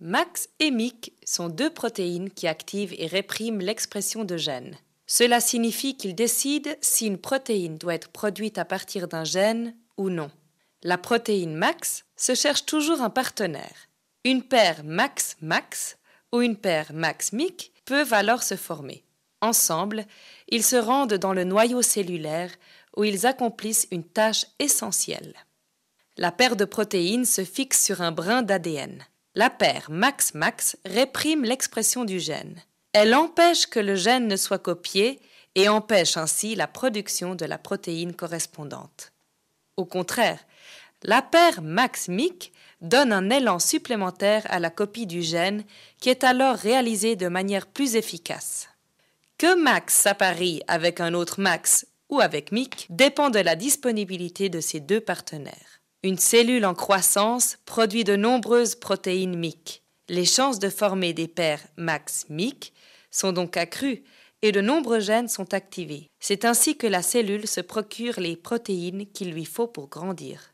Max et MYC sont deux protéines qui activent et répriment l'expression de gènes. Cela signifie qu'ils décident si une protéine doit être produite à partir d'un gène ou non. La protéine MAX se cherche toujours un partenaire. Une paire MAX-MAX ou une paire MAX-MYC peuvent alors se former. Ensemble, ils se rendent dans le noyau cellulaire où ils accomplissent une tâche essentielle. La paire de protéines se fixe sur un brin d'ADN la paire max-max réprime l'expression du gène. Elle empêche que le gène ne soit copié et empêche ainsi la production de la protéine correspondante. Au contraire, la paire max-mic donne un élan supplémentaire à la copie du gène qui est alors réalisée de manière plus efficace. Que max s'apparie avec un autre max ou avec mic dépend de la disponibilité de ces deux partenaires. Une cellule en croissance produit de nombreuses protéines miques. Les chances de former des paires max miques sont donc accrues et de nombreux gènes sont activés. C'est ainsi que la cellule se procure les protéines qu'il lui faut pour grandir.